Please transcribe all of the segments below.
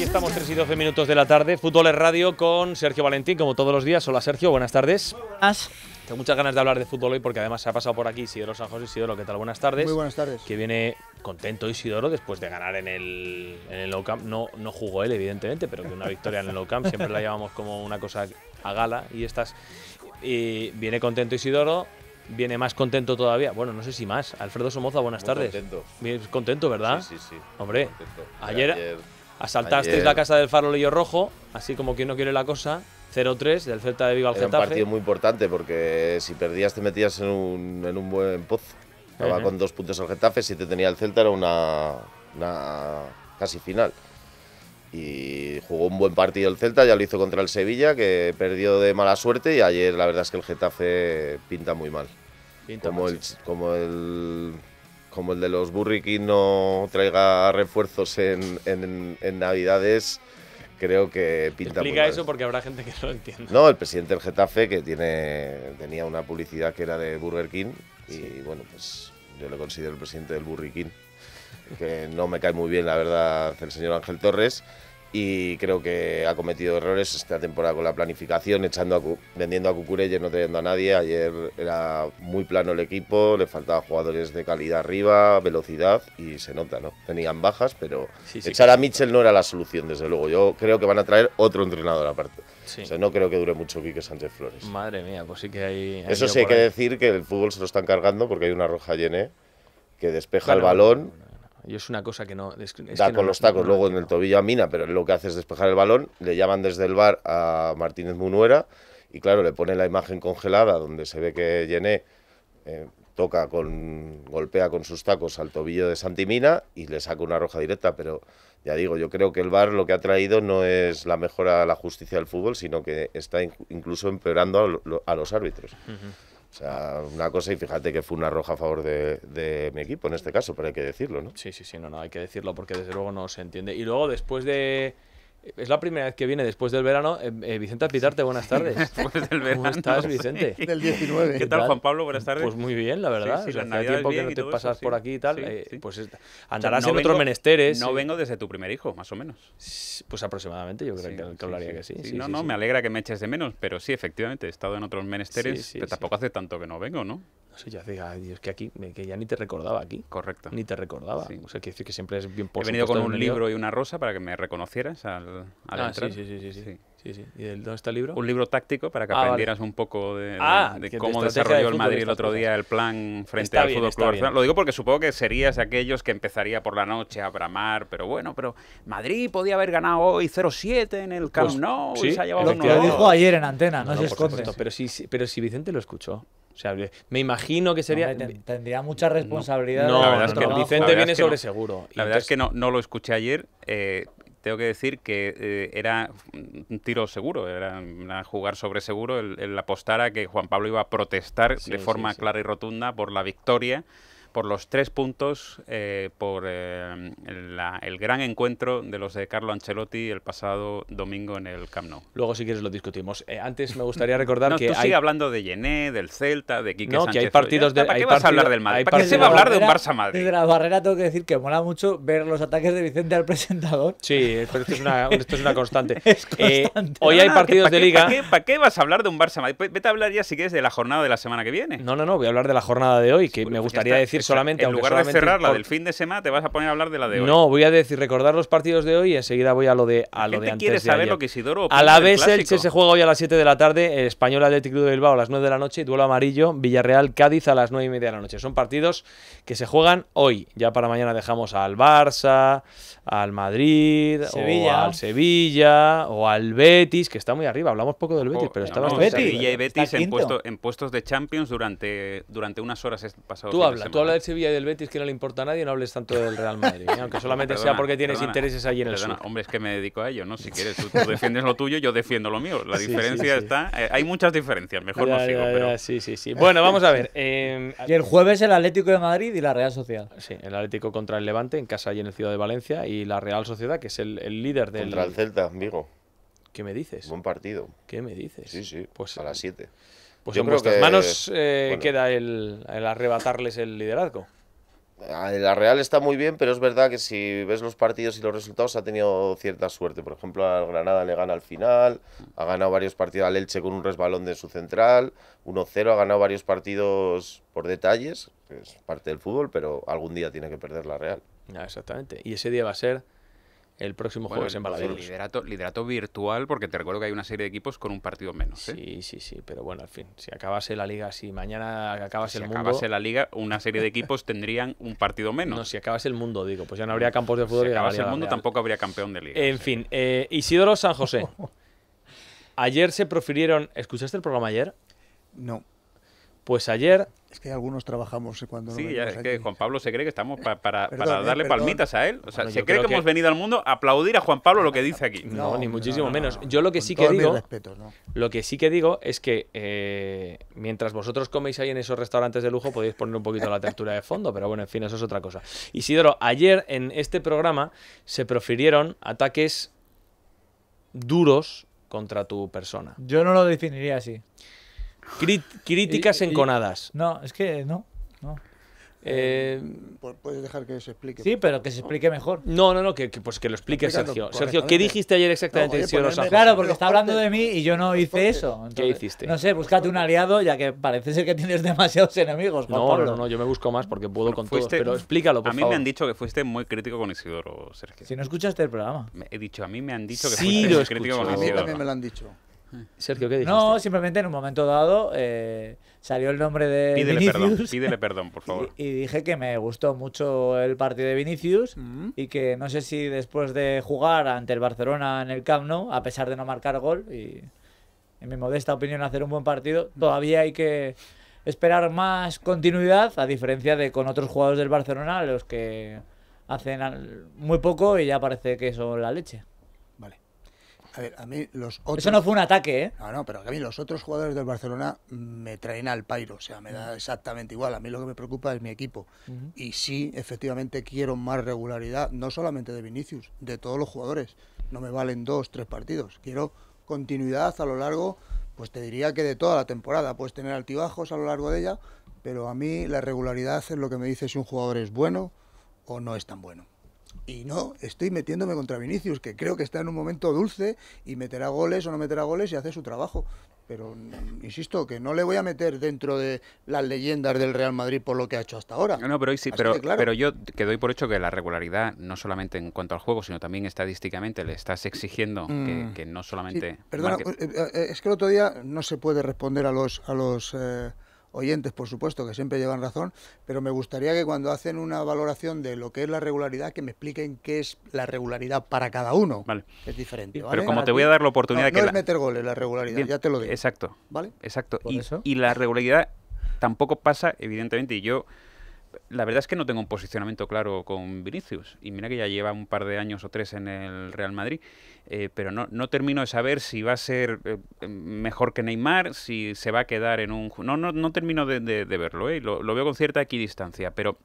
Aquí estamos 3 y 12 minutos de la tarde. Fútbol es radio con Sergio Valentín, como todos los días. Hola Sergio, buenas tardes. Buenas. Tengo muchas ganas de hablar de fútbol hoy porque además se ha pasado por aquí Isidoro San José. Isidoro, ¿qué tal? Buenas tardes. Muy buenas tardes. Que viene contento Isidoro después de ganar en el, en low Camp. No, no jugó él, evidentemente, pero que una victoria en el Low Camp siempre la llamamos como una cosa a gala y estas. Y viene contento Isidoro, viene más contento todavía. Bueno, no sé si más. Alfredo Somoza, buenas tardes. Contento. contento, ¿verdad? Sí, sí, sí. Hombre, ayer Asaltasteis la casa del farolillo rojo, así como quien no quiere la cosa. 0-3 del Celta de Viva al Era un partido muy importante porque si perdías te metías en un, buen pozo. Estaba con dos puntos al Getafe, si te tenía el Celta era una, una casi final y jugó un buen partido el Celta, ya lo hizo contra el Sevilla, que perdió de mala suerte y ayer la verdad es que el Getafe pinta muy mal. Pinta como, como el como el de los King no traiga refuerzos en, en, Navidades, creo que pinta Explica eso porque habrá gente que no lo entienda. No, el presidente del Getafe, que tiene tenía una publicidad que era de Burger King, y bueno, pues yo lo considero el presidente del King, que no me cae muy bien, la verdad, el señor Ángel Torres y creo que ha cometido errores esta temporada con la planificación, echando vendiendo a Cucurella no teniendo a nadie. Ayer era muy plano el equipo, le faltaban jugadores de calidad arriba, velocidad y se nota, ¿no? Tenían bajas, pero echar a Mitchell no era la solución, desde luego. Yo creo que van a traer otro entrenador aparte. O sea, no creo que dure mucho Quique Sánchez Flores. Madre mía, pues sí que hay... Eso sí hay que decir que el fútbol se lo están cargando porque hay una roja llene que despeja el balón y es una cosa que no. da con los tacos, luego en el tobillo a Mina, pero lo que hace es despejar el balón. Le llaman desde el bar a Martínez Munuera y, claro, le pone la imagen congelada donde se ve que Llené eh, toca con. golpea con sus tacos al tobillo de Santi Mina, y le saca una roja directa. Pero ya digo, yo creo que el bar lo que ha traído no es la mejora a la justicia del fútbol, sino que está incluso empeorando a, los árbitros. O sea, una cosa, y fíjate que fue una roja a favor de, de, mi equipo en este caso, pero hay que decirlo, ¿no? Sí, sí, sí, no, no, hay que decirlo porque desde luego no se entiende. Y luego después de es la primera vez que viene después del verano. Eh, eh, Vicente Pitarte, buenas tardes. después del verano. ¿Cómo estás, Vicente? Del 19. ¿Qué tal, Juan Pablo? Buenas tardes. Pues muy bien, la verdad. Sí, sí, o sea, hace tiempo que no te pasas por aquí y tal. Eh, pues andarás en otros menesteres. No vengo desde tu primer hijo, más o menos. Pues aproximadamente, yo creo que, que hablaría que sí. no, no, me alegra que me eches de menos, pero sí, efectivamente, he estado en otros menesteres, pero tampoco hace tanto que no vengo, ¿no? que aquí, que ya ni te recordaba aquí. Correcto. Ni te recordaba. O sea, que decir que siempre es bien posible. He venido con un libro y una rosa para que me reconocieras al, al ah, Sí, sí, sí, ¿Y dónde está el libro? Un libro táctico para que ah, aprendieras un poco de, ah, cómo desarrolló el Madrid el otro día el plan frente al Fútbol Lo digo porque supongo que serías de aquellos que empezaría por la noche a bramar, pero bueno, pero Madrid podía haber ganado hoy 0-7 en el Camp pues, Nou Lo dijo ayer en antena, no, se Pero si, pero si Vicente lo escuchó sea, me imagino que sería. tendría mucha responsabilidad. No, la verdad es que Vicente viene sobre seguro. La verdad es que no, no lo escuché ayer. Eh, tengo que decir que eh, era un tiro seguro, era, jugar sobre seguro el, apostar a que Juan Pablo iba a protestar de forma clara y rotunda por la victoria por los tres puntos, eh, por eh, el gran encuentro de los de Carlo Ancelotti el pasado domingo en el Camp Nou. Luego, si quieres, lo discutimos. Eh, antes me gustaría recordar no, que. Tú sigue hablando de Yené, del Celta, de Quique no, Sánchez. que hay partidos de. ¿Para qué vas a hablar del Madrid? ¿Para qué se va a hablar de un Barça Madrid? De la barrera tengo que decir que mola mucho ver los ataques de Vicente al presentador. Sí, esto es una, constante. hoy hay ah, partidos de liga. ¿para qué, vas a hablar de un Barça Madrid? Pues vete a hablar ya si quieres de la jornada de la semana que viene. No, no, no, voy a hablar de la jornada de hoy, que me gustaría decir en lugar de cerrar la del fin de semana, te vas a poner a hablar de la de hoy. No, voy a decir, recordar los partidos de hoy y enseguida voy a lo de, a lo de antes. quiere saber lo que Isidoro A la vez, el se juega hoy a las 7 de la tarde, el Español Atlético de Bilbao a las 9 de la noche, duelo amarillo, Villarreal, Cádiz a las 9 y media de la noche. Son partidos que se juegan hoy. Ya para mañana dejamos al Barça, al Madrid, o al Sevilla, o al Betis, que está muy arriba. Hablamos poco del Betis, oh, pero está Betis. Y Betis en, puestos de Champions durante, durante unas horas este pasadas. Tú habla, del Sevilla y del Betis que no le importa a nadie, no hables tanto del Real Madrid. ¿eh? Aunque solamente sea porque tienes intereses allí en el perdona. Hombre, es que me dedico a ello, ¿no? Si quieres, tú, defiendes lo tuyo, yo defiendo lo mío. La diferencia está. Eh, hay muchas diferencias, mejor no sigo. Sí, sí, sí. Bueno, vamos a ver. Eh, y el jueves el Atlético de Madrid y la Real Sociedad. Sí, el Atlético contra el Levante, en casa allí en el Ciudad de Valencia, y la Real Sociedad, que es el, líder del. Contra el Celta, amigo. ¿Qué me dices? Buen partido. ¿Qué me dices? Sí, sí. Pues, a las 7. Pues Yo en vuestras manos eh, queda el, arrebatarles el liderazgo. Ah, la Real está muy bien, pero es verdad que si ves los partidos y los resultados ha tenido cierta suerte. Por ejemplo, al Granada le gana al final, ha ganado varios partidos al Elche con un resbalón de su central, 1-0, ha ganado varios partidos por detalles, que es parte del fútbol, pero algún día tiene que perder la Real. exactamente, y ese día va a ser el próximo juego jueves en Baladeros. Liderato, liderato, virtual, porque te recuerdo que hay una serie de equipos con un partido menos. ¿eh? Sí, sí, sí, pero bueno, al fin, si acabase la liga, si mañana acabase el mundo. Si acabase la liga, una serie de equipos tendrían un partido menos. No, si acabase el mundo, digo, pues ya no mm. habría campos de fútbol. Si acabase el mundo, tampoco habría campeón de liga. En fin, eh, Isidoro San José. Ayer se profirieron. ¿Escuchaste el programa ayer? No. Pues ayer... Es que algunos trabajamos cuando... Sí, es que Juan Pablo se cree que estamos para, eh, darle palmitas a él. O sea, se cree que, hemos venido al mundo a aplaudir a Juan Pablo lo que dice aquí. No, ni muchísimo menos. Yo lo que sí que digo... lo que sí que digo es que eh, mientras vosotros coméis ahí en esos restaurantes de lujo podéis poner un poquito la textura de fondo, pero bueno, en fin, eso es otra cosa. Isidoro, ayer en este programa se profirieron ataques duros contra tu persona. Yo no lo definiría así críticas enconadas. No, es que no. no. Eh, eh, puedes dejar que se explique. Sí, pero que se explique mejor. No, no, no, que, pues que lo explique Sergio. Sergio, ¿qué dijiste ayer exactamente no, Claro, porque está hablando de mí y yo no hice eso. ¿Qué hiciste? No sé, búscate un aliado, ya que parece ser que tienes demasiados enemigos. no, no, no, yo me busco más porque puedo con pero explícalo, por A mí me han dicho que fuiste muy crítico con Isidoro, Sergio. Si no escuchaste el programa. he dicho, a mí me han dicho que fuiste muy crítico con Isidoro. A mí también me lo han dicho. Eh. Sergio, ¿qué No, simplemente en un momento dado eh, salió el nombre de por favor. Y, dije que me gustó mucho el partido de Vinicius mm. y que no sé si después de jugar ante el Barcelona en el Camp Nou, a pesar de no marcar gol, y en mi modesta opinión hacer un buen partido, mm. todavía hay que esperar más continuidad, a diferencia de con otros jugadores del Barcelona, los que hacen muy poco y ya parece que son la leche. A ver, a mí los otros. Eso no fue un ataque, ¿eh? No, no, pero a mí los otros jugadores del Barcelona me traen al pairo, o sea, me da exactamente igual. A mí lo que me preocupa es mi equipo. Y sí, efectivamente quiero más regularidad, no solamente de Vinicius, de todos los jugadores. No me valen dos, tres partidos. Quiero continuidad a lo largo, pues te diría que de toda la temporada. Puedes tener altibajos a lo largo de ella, pero a mí la regularidad es lo que me dice si un jugador es bueno o no es tan bueno. Y no, estoy metiéndome contra Vinicius, que creo que está en un momento dulce y meterá goles o no meterá goles y hace su trabajo. Pero mm, insisto, que no le voy a meter dentro de las leyendas del Real Madrid por lo que ha hecho hasta ahora. No, pero hoy sí, pero, pero yo que doy por hecho que la regularidad, no solamente en cuanto al juego, sino también estadísticamente, le estás exigiendo que, mm. no solamente. perdona, eh, eh, es que el otro día no se puede responder a los. A los eh, oyentes, por supuesto, que siempre llevan razón, pero me gustaría que cuando hacen una valoración de lo que es la regularidad, que me expliquen qué es la regularidad para cada uno, vale. es diferente. Pero como te voy a dar la oportunidad que... No es meter goles la regularidad, ya te lo digo. Exacto. ¿Vale? Exacto. y la regularidad tampoco pasa, evidentemente, y yo la verdad es que no tengo un posicionamiento claro con Vinicius. Y mira que ya lleva un par de años o tres en el Real Madrid. Eh, pero no, termino de saber si va a ser eh, mejor que Neymar, si se va a quedar en un... No, no, no termino de, verlo, ¿eh? Lo, lo, veo con cierta equidistancia. Pero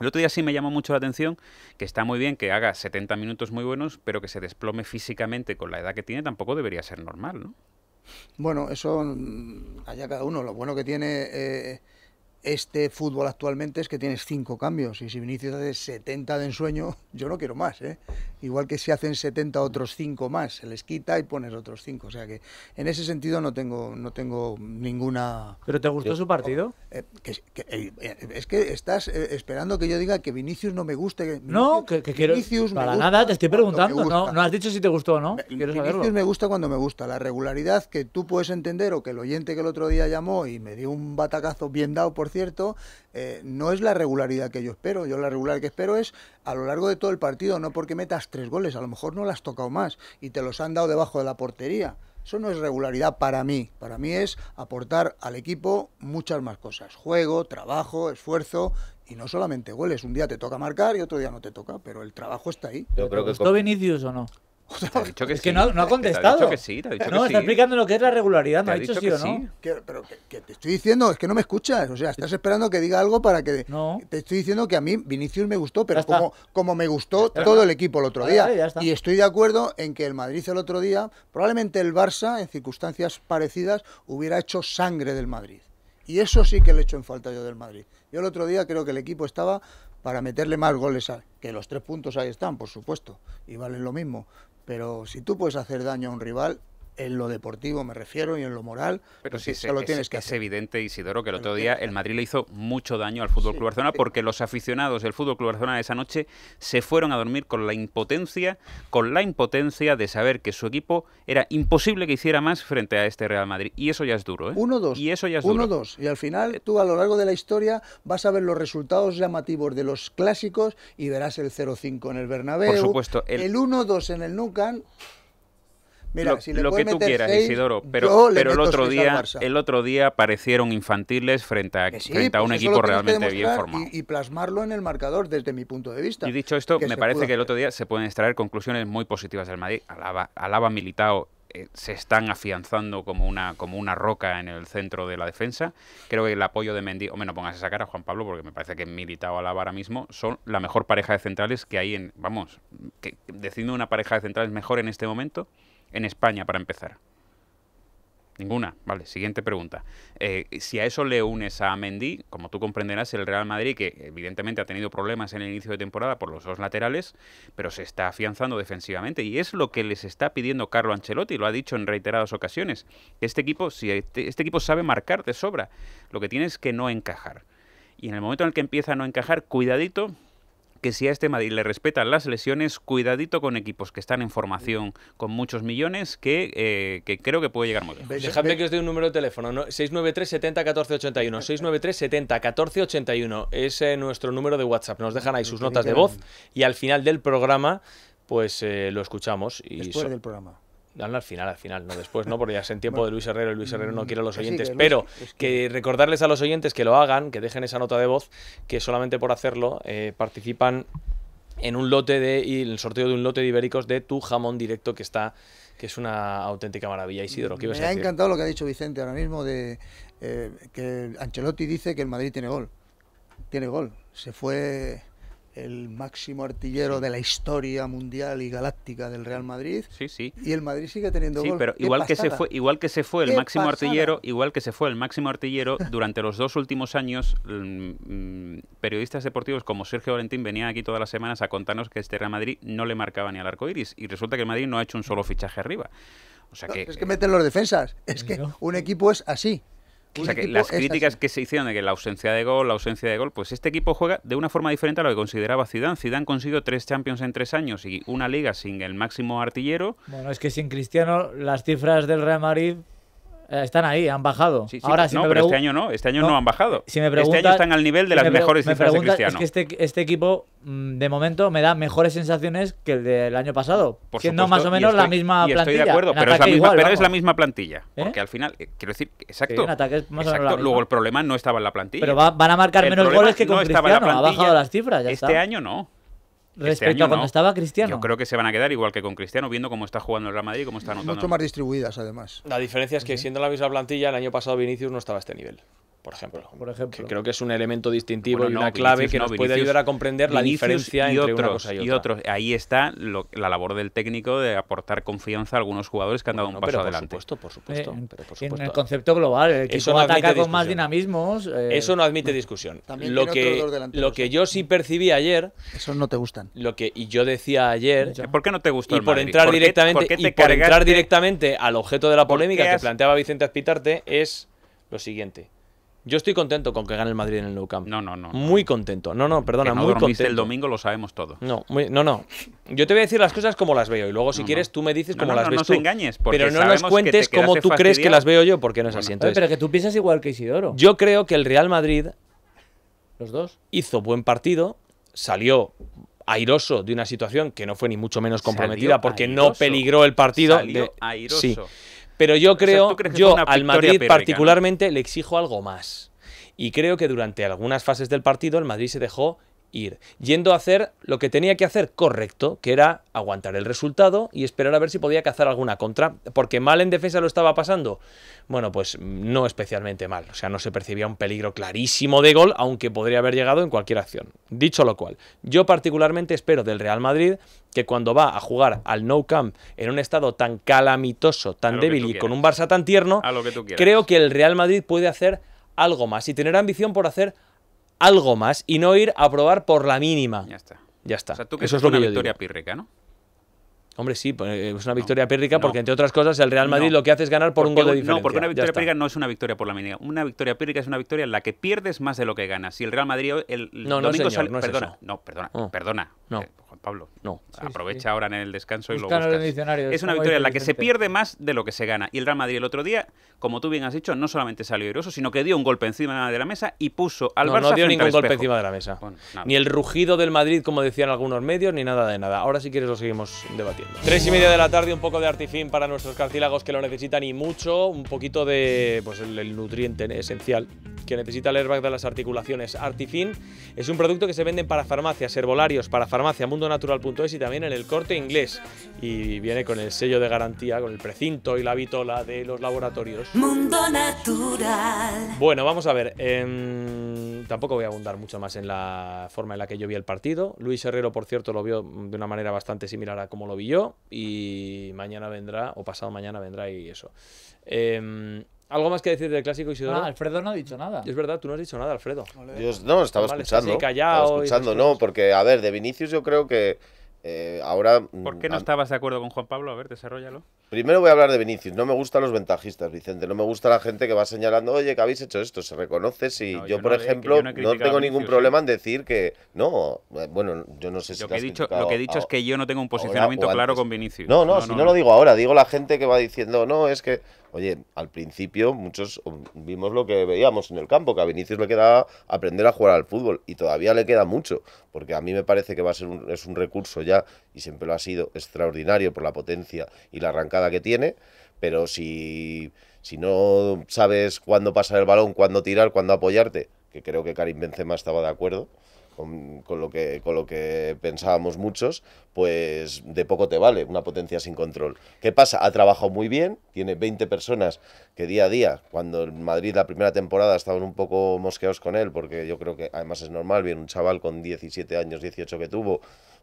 el otro día sí me llamó mucho la atención que está muy bien que haga 70 minutos muy buenos, pero que se desplome físicamente con la edad que tiene tampoco debería ser normal, ¿no? Bueno, eso mm, allá cada uno. Lo bueno que tiene eh, este fútbol actualmente es que tienes cinco cambios y si Vinicius hace 70 de ensueño, yo no quiero más. ¿eh? Igual que si hacen 70 otros cinco más, se les quita y pones otros cinco. O sea que en ese sentido no tengo, no tengo ninguna... ¿Pero te gustó eh, su partido? Eh, es que estás esperando que yo diga que Vinicius no me guste. Que no, que, quiero... Vinicius para nada, te estoy preguntando. No, no has dicho si te gustó o no. Me, Vinicius me gusta cuando me gusta. La regularidad que tú puedes entender o que el oyente que el otro día llamó y me dio un batacazo bien dado por cierto, eh, no es la regularidad que yo espero. Yo la regularidad que espero es a lo largo de todo el partido, no porque metas tres goles, a lo mejor no las has tocado más y te los han dado debajo de la portería. Eso no es regularidad para mí. Para mí es aportar al equipo muchas más cosas. Juego, trabajo, esfuerzo y no solamente goles. Un día te toca marcar y otro día no te toca, pero el trabajo está ahí. Yo creo que Vinicius o no? es que no, ha contestado. no, está explicando lo que es la regularidad, no ha, dicho, sí o no. pero te estoy diciendo, es que no me escuchas. O sea, estás esperando que diga algo para que. Te estoy diciendo que a mí Vinicius me gustó, pero como, como me gustó todo el equipo el otro día. y estoy de acuerdo en que el Madrid el otro día, probablemente el Barça, en circunstancias parecidas, hubiera hecho sangre del Madrid. Y eso sí que le he hecho en falta yo del Madrid. Yo el otro día creo que el equipo estaba para meterle más goles, a, que los tres puntos ahí están, por supuesto, y valen lo mismo. Pero si tú puedes hacer daño a un rival, en lo deportivo me refiero y en lo moral. Pero pues sí, si lo tienes que es evidente, Isidoro, que el otro día el Madrid le hizo mucho daño al Fútbol Club Barcelona porque los aficionados del Fútbol Club Barcelona esa noche se fueron a dormir con la impotencia, con la impotencia de saber que su equipo era imposible que hiciera más frente a este Real Madrid. Y eso ya es duro, ¿eh? Uno, dos. Y eso ya es uno, dos. Y al final tú a lo largo de la historia vas a ver los resultados llamativos de los clásicos y verás el 0-5 en el Bernabéu. Por supuesto. El, el 1-2 en el Nou lo, que tú quieras, Isidoro, pero, el otro día el otro día parecieron infantiles frente a, pues un equipo realmente bien formado. Y, plasmarlo en el marcador desde mi punto de vista. Y dicho esto, me parece que el otro día se pueden extraer conclusiones muy positivas del Madrid. Alaba, Alaba Militao eh, se están afianzando como una, como una roca en el centro de la defensa. Creo que el apoyo de Mendy, o menos pongas a sacar a Juan Pablo porque me parece que Militao Alaba ahora mismo son la mejor pareja de centrales que hay en, vamos, que, una pareja de centrales mejor en este momento en España para empezar? Ninguna. Vale, siguiente pregunta. Eh, si a eso le unes a Mendy, como tú comprenderás, el Real Madrid, que evidentemente ha tenido problemas en el inicio de temporada por los dos laterales, pero se está afianzando defensivamente y es lo que les está pidiendo Carlo Ancelotti, lo ha dicho en reiteradas ocasiones. Este equipo, si este, este equipo sabe marcar de sobra, lo que tiene es que no encajar. Y en el momento en el que empieza a no encajar, cuidadito, que si a este Madrid le respetan las lesiones, cuidadito con equipos que están en formación con muchos millones, que, eh, creo que puede llegar muy bien. Dejadme que os dé un número de teléfono, 693 70 14 81, 693 70 14 81, es eh, nuestro número de WhatsApp, nos dejan ahí sus notas de voz y al final del programa pues eh, lo escuchamos. Y Después del programa al final, al final, no después, ¿no? Porque ya es en tiempo de Luis Herrero y Luis Herrero no mm, quiere a los oyentes. pero que... recordarles a los oyentes que lo hagan, que dejen esa nota de voz, que solamente por hacerlo eh, participan en un lote de. y el sorteo de un lote de ibéricos de tu jamón directo que está. que es una auténtica maravilla. Isidro, ¿qué Me ha encantado lo que ha dicho Vicente ahora mismo de eh, que Ancelotti dice que el Madrid tiene gol. Tiene gol. Se fue el máximo artillero de la historia mundial y galáctica del Real Madrid. Sí, sí. Y el Madrid sigue teniendo sí, pero igual que se fue, igual que se fue el máximo artillero, igual que se fue el máximo artillero durante los dos últimos años, mm, mm, periodistas deportivos como Sergio Valentín venían aquí todas las semanas a contarnos que este Real Madrid no le marcaba ni al arco iris y resulta que el Madrid no ha hecho un solo fichaje arriba. O sea es que meten los defensas. Es que un equipo es así. O sea, que las críticas que se hicieron de que la ausencia de gol, la ausencia de gol, pues este equipo juega de una forma diferente a lo que consideraba Zidane. Zidane consiguió tres Champions en tres años y una Liga sin el máximo artillero. Bueno, es que sin Cristiano las cifras del Real Madrid eh, están ahí, han bajado. sí, no, pero este año no, este año no, han bajado. este año están al nivel de las mejores cifras de Cristiano. Es que este, este, equipo, mm, de momento, me da mejores sensaciones que el del año pasado, siendo más o menos la misma plantilla. Estoy de acuerdo, pero, es la, misma, plantilla. Porque al final, quiero decir, exacto. luego el problema no estaba en la plantilla. Pero van a marcar menos goles que con no Cristiano, ha bajado las cifras. Ya este año no. Este respecto cuando estaba Cristiano. Yo creo que se van a quedar igual que con Cristiano, viendo cómo está jugando el Real Madrid y cómo está anotando. Mucho más distribuidas, además. La diferencia es que, siendo la misma plantilla, el año pasado Vinicius no estaba a este nivel por ejemplo. Por ejemplo. Que creo que es un elemento distintivo y una clave que nos puede ayudar a comprender la diferencia entre otros, y otra. otros. Ahí está la labor del técnico de aportar confianza a algunos jugadores que han dado un paso adelante. Por eh, supuesto, por supuesto, En el concepto global, el equipo ataca con más dinamismos. Eh, eso no admite discusión. También lo que, lo que ¿eh? yo sí percibí ayer. Eso no te gustan. Lo que y yo decía ayer. ¿Por qué no te gustó? Y por entrar directamente y por entrar directamente al objeto de la polémica que planteaba Vicente Azpitarte es lo siguiente. Yo estoy contento con que gane el Madrid en el Nou Camp. No, no, no. Muy contento. No, no, perdona, muy contento. el domingo lo sabemos todo. No, no, no. Yo te voy a decir las cosas como las veo y luego si quieres tú me dices como las ves tú. No engañes, pero no nos cuentes cómo tú crees que las veo yo porque no es así. Entonces, pero que tú piensas igual que Isidoro. Yo creo que el Real Madrid los dos hizo buen partido, salió airoso de una situación que no fue ni mucho menos comprometida porque no peligró el partido. airoso. Sí. Pero yo creo, yo al Madrid particularmente le exijo algo más. Y creo que durante algunas fases del partido el Madrid se dejó ir, yendo a hacer lo que tenía que hacer correcto, que era aguantar el resultado y esperar a ver si podía cazar alguna contra, porque mal en defensa lo estaba pasando. Bueno, pues no especialmente mal, o sea, no se percibía un peligro clarísimo de gol, aunque podría haber llegado en cualquier acción. Dicho lo cual, yo particularmente espero del Real Madrid que cuando va a jugar al No Camp en un estado tan calamitoso, tan débil y con un Barça tan tierno, creo que el Real Madrid puede hacer algo más y tener ambición por hacer algo más y no ir a probar por la mínima. Ya está. Ya está. O sea, tú que Eso es una victoria pírrica, ¿no? Hombre, sí, pues, eh, es una victoria pírrica porque, entre otras cosas, el Real Madrid lo que hace es ganar por un gol de diferencia. No, porque una victoria pírrica no es una victoria por la mínima. Una victoria pírrica es una victoria en la que pierdes más de lo que ganas. Si el Real Madrid el domingo señor, sale... perdona, es no, perdona, oh. perdona. No. Eh, Pablo. No, aprovecha ahora en el descanso y lo buscas. es una victoria en la que se pierde más de lo que se gana. Y el Real Madrid el otro día, como tú bien has dicho, no solamente salió heroso, sino que dio un golpe encima de la mesa y puso al no, Barça No dio ningún golpe encima de la mesa. ni el rugido del Madrid, como decían algunos medios, ni nada de nada. Ahora si quieres lo seguimos debatiendo. Tres y media de la tarde, un poco de artifín para nuestros cartílagos que lo necesitan y mucho. Un poquito de pues el, nutriente esencial que necesita el airbag de las articulaciones. Artifin es un producto que se venden para farmacias, herbolarios, para farmacia, mundo natural.es y también en el corte inglés. Y viene con el sello de garantía, con el precinto y la vitola de los laboratorios. Mundo Natural. Bueno, vamos a ver. Em, tampoco voy a abundar mucho más en la forma en la que yo vi el partido. Luis Herrero, por cierto, lo vio de una manera bastante similar a como lo vi yo. Y mañana vendrá, o pasado mañana vendrá y eso. Em, ¿Algo más que decir del clásico, Isidoro? Ah, Alfredo no ha dicho nada. Es verdad, tú no has dicho nada, Alfredo. no, estaba escuchando. estaba escuchando, no, porque, a ver, de Vinicius yo creo que eh, ahora... Mm, ¿Por qué no estabas de acuerdo con Juan Pablo? A ver, desarrollalo. Primero voy a hablar de Vinicius. No me gustan los ventajistas, Vicente. No me gusta la gente que va señalando, oye, que habéis hecho esto. Se reconoce si yo, por ejemplo, no, tengo ningún problema ¿eh? en decir que no. Eh, bueno, yo no sé si. Lo, que, he dicho, lo que he dicho es que yo no tengo un posicionamiento claro con Vinicius. No, no, si no, lo digo ahora. Digo la gente que va diciendo, no, es que Oye, al principio muchos um, vimos lo que veíamos en el campo, que a Vinicius le queda aprender a jugar al fútbol y todavía le queda mucho, porque a mí me parece que va a ser un, es un recurso ya, y siempre lo ha sido, extraordinario por la potencia y la arrancada que tiene, pero si, si no sabes cuándo pasar el balón, cuándo tirar, cuándo apoyarte, que creo que Karim Benzema estaba de acuerdo, con, lo que, con lo que pensábamos muchos, pues de poco te vale una potencia sin control. ¿Qué pasa? Ha trabajado muy bien, tiene 20 personas que día a día, cuando en Madrid la primera temporada estaban un poco mosqueados con él, porque yo creo que además es normal, viene un chaval con 17 años, 18 que tuvo,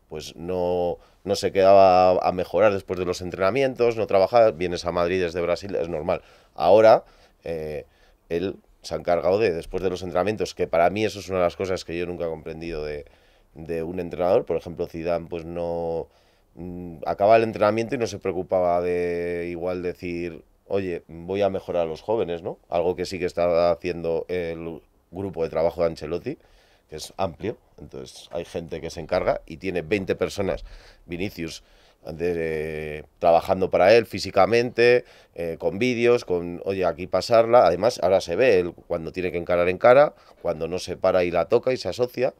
pues no, no se quedaba a mejorar después de los entrenamientos, no trabajaba, vienes a Madrid desde Brasil, es normal. Ahora... Eh, él se ha encargado de, después de los entrenamientos, que para mí eso es una de las cosas que yo nunca he comprendido de, un entrenador. Por ejemplo, Zidane, pues no mm, acaba el entrenamiento y no se preocupaba de igual decir, oye, voy a mejorar a los jóvenes, ¿no? Algo que sí que está haciendo el grupo de trabajo de Ancelotti, que es amplio. Entonces hay gente que se encarga y tiene 20 personas. Vinicius eh, trabajando para él físicamente, eh, con vídeos, con, oye, aquí pasarla. Además, ahora se ve él cuando tiene que encarar en cara, cuando no se para y la toca y se asocia.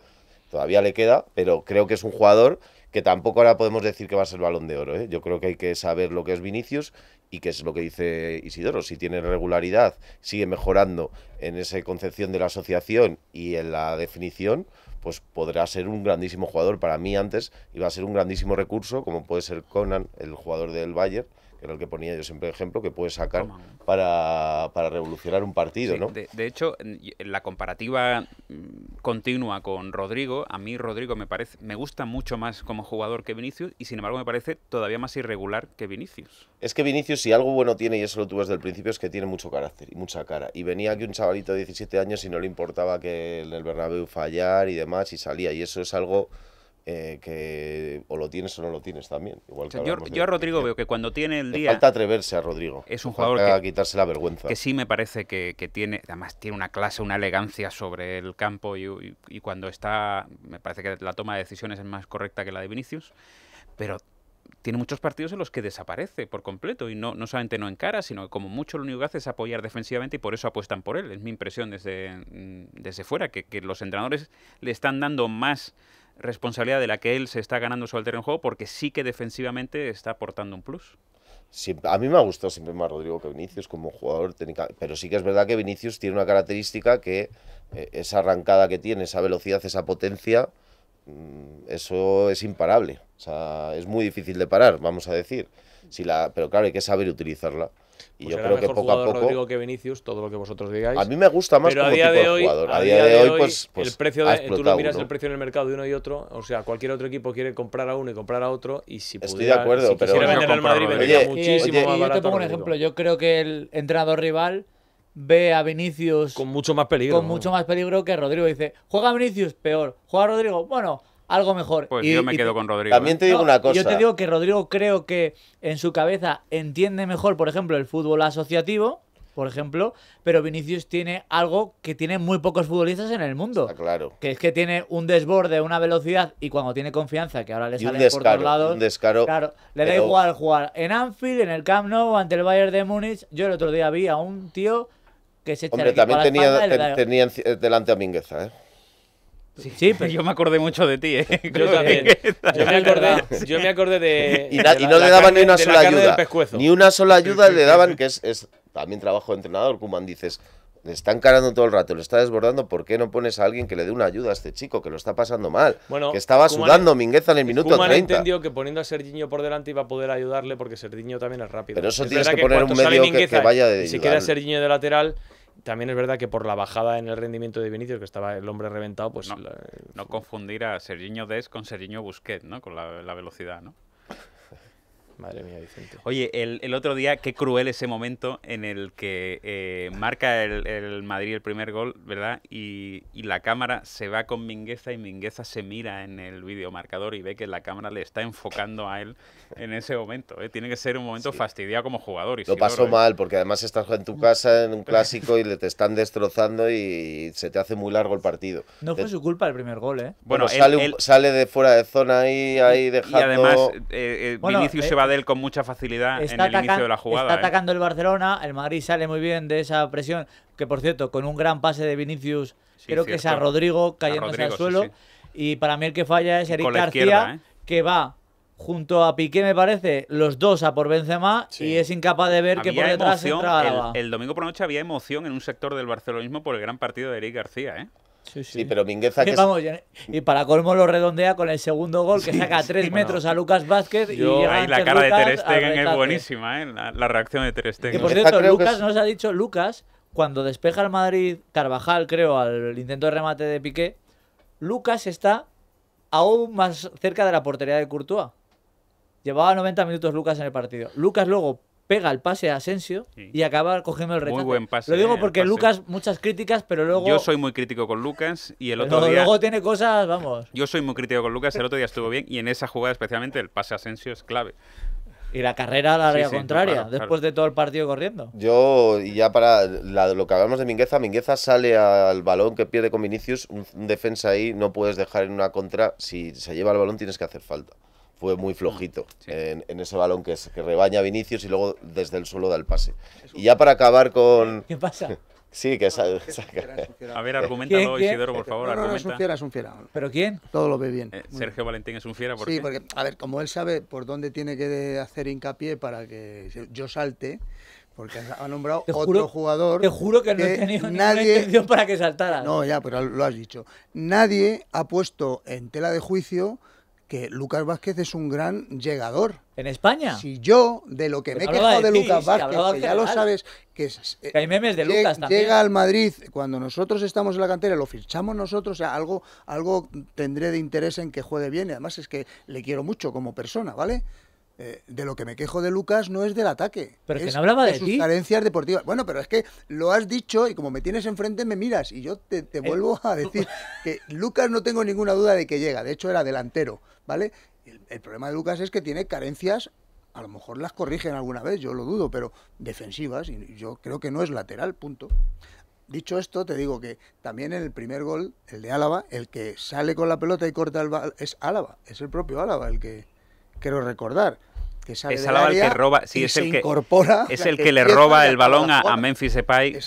Todavía le queda, pero creo que es un jugador que tampoco ahora podemos decir que va a ser balón de oro. ¿eh? Yo creo que hay que saber lo que es Vinicius y que es lo que dice Isidoro, si tiene regularidad, sigue mejorando en esa concepción de la asociación y en la definición, pues podrá ser un grandísimo jugador. Para mí antes y va a ser un grandísimo recurso, como puede ser Conan, el jugador del Bayern, el que ponía yo siempre ejemplo, que puede sacar para, revolucionar un partido, ¿no? De, hecho, la comparativa mm, continua con Rodrigo, a mí Rodrigo me parece, me gusta mucho más como jugador que Vinicius y sin embargo me parece todavía más irregular que Vinicius. Es que Vinicius, si algo bueno tiene, y eso lo tuve desde el principio, es que tiene mucho carácter y mucha cara. Y venía aquí un chavalito de 17 años y no le importaba que el Bernabéu fallar y demás, y salía. Y eso es algo eh, que o lo tienes o no lo tienes también. Igual yo, a Rodrigo veo que cuando tiene el día... Falta atreverse a Rodrigo. Es un jugador que... A quitarse la vergüenza. Que sí me parece que, tiene, además tiene una clase, una elegancia sobre el campo y, cuando está, me parece que la toma de decisiones es más correcta que la de Vinicius, pero tiene muchos partidos en los que desaparece por completo y no, no solamente no encara, sino que como mucho lo único que hace es apoyar defensivamente y por eso apuestan por él. Es mi impresión desde, mm, desde fuera, que, que los entrenadores le están dando más responsabilidad de la que él se está ganando su alter en juego porque sí que defensivamente está aportando un plus. a mí me ha gustado siempre más Rodrigo que Vinicius como jugador técnico, pero sí que es verdad que Vinicius tiene una característica que eh, esa arrancada que tiene, esa velocidad, esa potencia, mm, eso es imparable. O sea, es muy difícil de parar, vamos a decir. pero claro, hay que saber utilizarla. Y pues yo creo que poco jugador, a poco. Rodrigo que Vinicius, todo lo que vosotros digáis. A mí me gusta más como tipo de hoy, jugador. A, a día, de hoy, pues, pues, tú lo miras el precio en el mercado de uno y otro. O sea, cualquier otro equipo quiere comprar a uno y comprar a otro. Y si Estoy pudiera, de acuerdo, si pero quisiera vender al Madrid, vendría muchísimo oye, más y Yo te pongo un ejemplo. Yo creo que el entrenador rival ve a Vinicius con mucho más peligro. Con mucho más peligro que Rodrigo. Dice, juega a Vinicius, peor. Juega a Rodrigo, bueno algo mejor. Pues yo me quedo con Rodrigo. También ¿eh? te digo una cosa. Yo te digo que Rodrigo creo que en su cabeza entiende mejor, por ejemplo, el fútbol asociativo, por ejemplo, pero Vinicius tiene algo que tiene muy pocos futbolistas en el mundo. claro. Que es que tiene un desborde, una velocidad y cuando tiene confianza, que ahora le sale por todos lados. Un descaro. Claro, le da igual jugar en Anfield, en el Camp Nou, ante el Bayern de Múnich. Yo el otro día vi a un tío que se echa también tenía, delante a Mingueza, ¿eh? Sí, sí, pero yo me acordé mucho de ti. ¿eh? Yo también. Yo me acordé, yo me acordé de. Y, no le daban ni una sola ayuda. Ni una sola ayuda le daban, que es, también trabajo de entrenador. Kuman dices, le está encarando todo el rato, lo está desbordando, ¿por qué no pones a alguien que le dé una ayuda a este chico que lo está pasando mal? Bueno, que estaba sudando Mingueza en el minuto 30. entendió que poniendo a Sergiño por delante iba a poder ayudarle porque Sergiño también es rápido. Pero eso tienes que, poner un medio que, vaya de Si queda Sergiño de lateral, también es verdad que por la bajada en el rendimiento de Vinicius, que estaba el hombre reventado, pues... No, confundir a Sergiño Des con Sergiño Busquet, ¿no? Con la, la velocidad, ¿no? Madre mía, Vicente. Oye, el, otro día, qué cruel ese momento en el que eh, marca el, el, Madrid el primer gol, ¿verdad? Y, la cámara se va con Mingueza y Mingueza se mira en el videomarcador y ve que la cámara le está enfocando a él en ese momento. ¿eh? Tiene que ser un momento fastidiado como jugador. Lo pasó ¿eh? mal, porque además estás en tu casa en un clásico y le te están destrozando y se te hace muy largo el partido. No fue su culpa el primer gol, ¿eh? Bueno, sale, de fuera de zona y ahí dejando... Y además, Vinicius se va de él con mucha facilidad en el inicio de la jugada. Está ¿eh? atacando el Barcelona, el Madrid sale muy bien de esa presión, que por cierto, con un gran pase de Vinicius, creo que es a Rodrigo cayéndose al suelo. Y para mí el que falla es Eric García, ¿eh? que va junto a Piqué, me parece, los dos a por Benzema y es incapaz de ver que por detrás entra el, el, domingo por la noche había emoción en un sector del barcelonismo por el gran partido de Eric García, ¿eh? Sí, pero Mingueza que Y para colmo lo redondea con el segundo gol que saca a tres metros a Lucas Vázquez y ahí la cara de Ter Stegen es buenísima, ¿eh? la, reacción de Ter Stegen. por cierto, Lucas nos ha dicho Lucas cuando despeja el Madrid Carvajal, creo, al intento de remate de Piqué, Lucas está aún más cerca de la portería de Courtois. Llevaba 90 minutos Lucas en el partido. Lucas luego pega el pase a Asensio y acaba cogiendo el rechazo. Muy buen pase. Lo digo eh, porque Lucas, muchas críticas, pero luego. Yo soy muy crítico con Lucas y el otro día. Luego tiene cosas, vamos. Yo soy muy crítico con Lucas, el otro día estuvo bien y en esa jugada especialmente el pase a Asensio es clave. Y la carrera a la área contraria, después de todo el partido corriendo. Yo, y ya para lo que hablamos de Mingueza, Mingueza sale al balón que pierde con Vinicius, un defensa ahí, no puedes dejar en una contra, si se lleva el balón tienes que hacer falta fue muy flojito mm, en, ese balón que, rebaña que rebaña Vinicius y luego desde el suelo da el pase. Y ya para acabar con... ¿Qué pasa? Sí, que saca. A ver, argumentalo, Isidoro, por favor. No, no, es un fiera, es un fiera. ¿Pero quién? Todo lo ve bien. Eh, Sergio Valentín es un fiera, ¿por Sí, porque, a ver, como él sabe por dónde tiene que hacer hincapié para que yo salte, porque ha nombrado otro jugador. Te juro que, no he tenido nadie, ninguna intención para que saltara. No, ya, pero lo has dicho. Nadie ha puesto en tela de juicio que Lucas Vázquez es un gran llegador. ¿En España? Si yo, de lo que pues me he de, Lucas Vázquez, ya lo sabes, que, es, memes de Llega al Madrid, cuando nosotros estamos en la cantera, lo fichamos nosotros, o sea, algo, algo tendré de interés en que juegue bien, y además es que le quiero mucho como persona, ¿vale? Eh, de lo que me quejo de Lucas no es del ataque. Pero es que no hablaba de, ti. carencias deportivas. Bueno, pero es que lo has dicho y como me tienes enfrente me miras y yo te, eh, vuelvo a decir que Lucas no tengo ninguna duda de que llega. De hecho era delantero, ¿vale? el, problema de Lucas es que tiene carencias a lo mejor las corrigen alguna vez, yo lo dudo, pero defensivas, y yo creo que no es lateral, punto. Dicho esto, te digo que también en el primer gol, el de Álava, el que sale con la pelota y corta el es Álava, es el propio Álava el que, quiero recordar. Que es Alaba el que roba, es el que incorpora, es el que, le roba el balón a, Memphis Depay, que,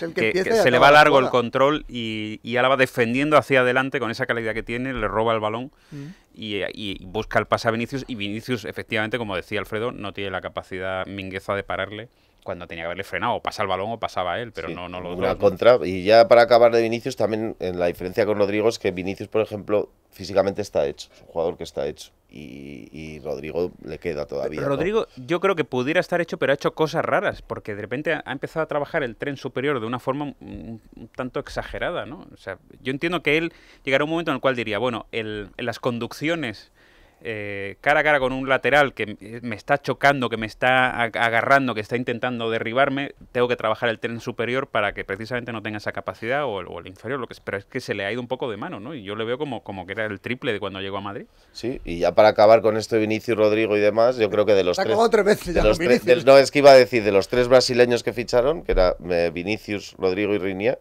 se le va largo el control y, y Alaba defendiendo hacia adelante con esa calidad que tiene, le roba el balón mm. y, busca el pase a Vinicius y Vinicius efectivamente, como decía Alfredo, no tiene la capacidad mingueza de pararle cuando tenía que haberle frenado, o pasa el balón o pasaba él, pero no, no lo Una contra, y ya para acabar de Vinicius, también en la diferencia con Rodrigo es que Vinicius, por ejemplo, físicamente está hecho, es un jugador que está hecho. Y, Rodrigo le queda todavía. Rodrigo, yo creo que pudiera estar hecho, pero ha hecho cosas raras, porque de repente ha empezado a trabajar el tren superior de una forma un, tanto exagerada, ¿no? O sea, yo entiendo que él llegará un momento en el cual diría, bueno, el, las conducciones eh, cara a cara con un lateral que eh, me está chocando, que me está agarrando, que está intentando derribarme, tengo que trabajar el tren superior para que precisamente no tenga esa capacidad o, el inferior, lo que pero es que se le ha ido un poco de mano, ¿no? Y yo le veo como, como que era el triple de cuando llegó a Madrid. Sí, y ya para acabar con esto de Vinicius, Rodrigo y demás, yo creo que de los tres... veces ya no, es que iba a decir, de los tres brasileños que ficharon, que era eh, Vinicius, Rodrigo y Rinia,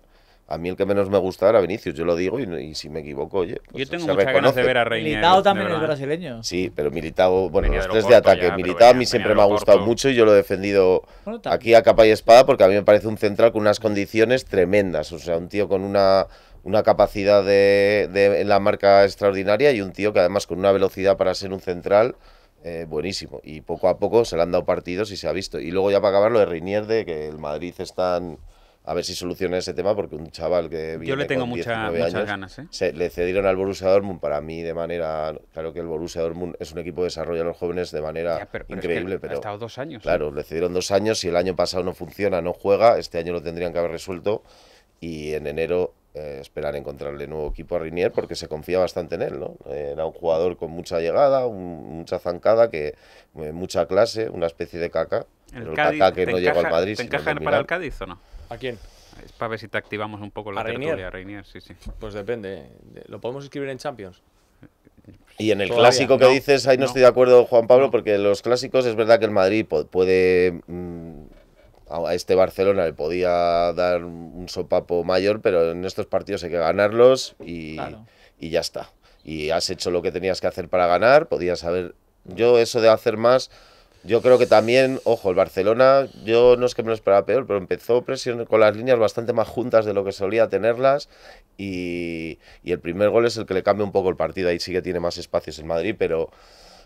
a mí el que menos me gusta era Vinicius, yo lo digo, y, si me equivoco, oye. Pues yo tengo muchas ganas de ver a Militado eh, también es brasileño. Sí, pero militado, bueno, los tres de ataque. militado. a mí siempre me ha gustado mucho y yo lo he defendido aquí a capa y espada porque a mí me parece un central con unas condiciones tremendas. O sea, un tío con una, una capacidad de, en la marca extraordinaria y un tío que además con una velocidad para ser un central. Eh, buenísimo. Y poco a poco se le han dado partidos y se ha visto. Y luego ya para acabar lo de Reinier de que el Madrid es tan a ver si soluciona ese tema, porque un chaval que Yo le tengo muchas ganas. ¿eh? le cedieron al Borussia Dortmund, para mí de manera. Claro que el Borussia Dortmund es un equipo que desarrolla a los jóvenes de manera increíble, pero. Ha estado dos años. Claro, ¿eh? le cedieron dos años y el año pasado no funciona, no juega, este año lo tendrían que haber resuelto y en enero eh, esperar encontrarle nuevo equipo a Rinier porque se confía bastante en él. ¿no? Era un jugador con mucha llegada, mucha zancada, que eh, mucha clase, una especie de caca. El, que no llega al Madrid. ¿Te encaja para el Cádiz o no? ¿A quién? Es para ver si te activamos un poco la teoría tertulia, sí, sí. Pues depende. ¿Lo podemos escribir en Champions? Y en el clásico que dices, ahí no, estoy de acuerdo, Juan Pablo, porque los clásicos es verdad que el Madrid puede. Mm, a este Barcelona le podía dar un sopapo mayor, pero en estos partidos hay que ganarlos y, y ya está. Y has hecho lo que tenías que hacer para ganar, podías haber. Yo, eso de hacer más yo creo que también, ojo, el Barcelona, yo no es que me lo esperaba peor, pero empezó con las líneas bastante más juntas de lo que solía tenerlas y, y el primer gol es el que le cambia un poco el partido. Ahí sí que tiene más espacios en Madrid, pero